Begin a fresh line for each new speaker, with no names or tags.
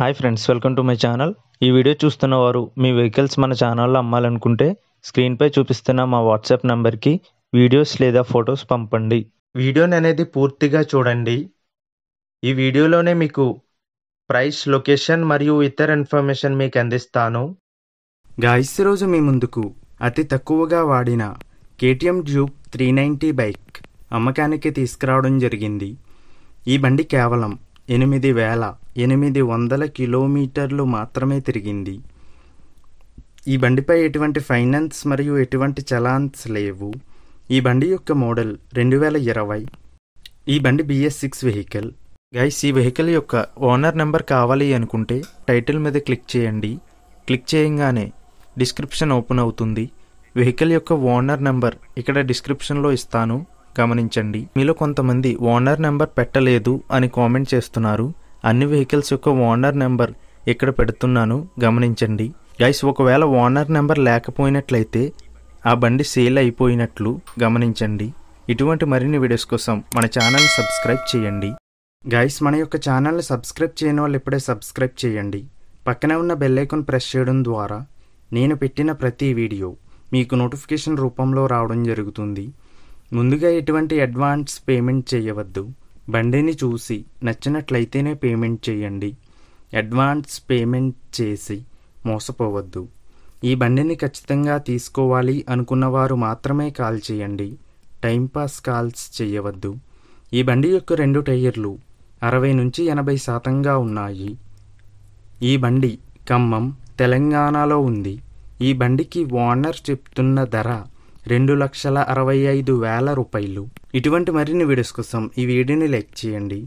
hi friends welcome to my channel ఈ video చూస్తున్న వారు మీ వెహికల్స్ మన ఛానల్లో అమ్మాలనుకుంటే స్క్రీన్పై చూపిస్తున్న మా వాట్సాప్ నెంబర్కి వీడియోస్ లేదా ఫొటోస్ పంపండి వీడియోని అనేది పూర్తిగా చూడండి ఈ వీడియోలోనే మీకు ప్రైస్ లొకేషన్ మరియు ఇతర ఇన్ఫర్మేషన్ మీకు అందిస్తాను గాయస్ రోజు మీ ముందుకు అతి తక్కువగా వాడిన KTM Duke three ninety bike అమ్మకానికి తీసుకురావడం జరిగింది ఈ బండి కేవలం ఎనిమిది వేల ఎనిమిది వందల కిలోమీటర్లు మాత్రమే తిరిగింది ఈ బండిపై ఎటువంటి ఫైనాన్స్ మరియు ఎటువంటి చలాన్స్ లేవు ఈ బండి యొక్క మోడల్ రెండు వేల ఇరవై ఈ బండి బిఎస్ సిక్స్ వెహికల్ గైస్ ఈ వెహికల్ యొక్క ఓనర్ నెంబర్ కావాలి అనుకుంటే టైటిల్ మీద క్లిక్ చేయండి క్లిక్ చేయంగానే డిస్క్రిప్షన్ ఓపెన్ అవుతుంది వెహికల్ యొక్క ఓనర్ నెంబర్ ఇక్కడ డిస్క్రిప్షన్లో ఇస్తాను గమనించండి మీలో కొంతమంది ఓనర్ నెంబర్ పెట్టలేదు అని కామెంట్ చేస్తున్నారు అన్ని వెహికల్స్ యొక్క ఓనర్ నెంబర్ ఇక్కడ పెడుతున్నాను గమనించండి గైస్ ఒకవేళ ఓనర్ నెంబర్ లేకపోయినట్లయితే ఆ బండి సేల్ అయిపోయినట్లు గమనించండి ఇటువంటి మరిన్ని వీడియోస్ కోసం మన ఛానల్ని సబ్స్క్రైబ్ చేయండి గైస్ మన యొక్క ఛానల్ని సబ్స్క్రైబ్ చేయని వాళ్ళు ఇప్పుడే సబ్స్క్రైబ్ చేయండి పక్కనే ఉన్న బెల్లైకన్ ప్రెస్ చేయడం ద్వారా నేను పెట్టిన ప్రతి వీడియో మీకు నోటిఫికేషన్ రూపంలో రావడం జరుగుతుంది ముందుగా ఎటువంటి అడ్వాన్స్ పేమెంట్ చేయవద్దు బండిని చూసి నచ్చినట్లయితేనే పేమెంట్ చేయండి అడ్వాన్స్ పేమెంట్ చేసి మోసపోవద్దు ఈ బండిని ఖచ్చితంగా తీసుకోవాలి అనుకున్నవారు మాత్రమే కాల్ చేయండి టైంపాస్ కాల్స్ చేయవద్దు ఈ బండి యొక్క రెండు టైర్లు అరవై నుంచి ఎనభై శాతంగా ఉన్నాయి ఈ బండి ఖమ్మం తెలంగాణలో ఉంది ఈ బండికి ఓనర్ చెప్తున్న ధర రెండు లక్షల అరవై ఐదు వేల రూపాయలు ఇటువంటి మరిన్ని వీడియోస్ కోసం ఈ వీడియోని లైక్ చేయండి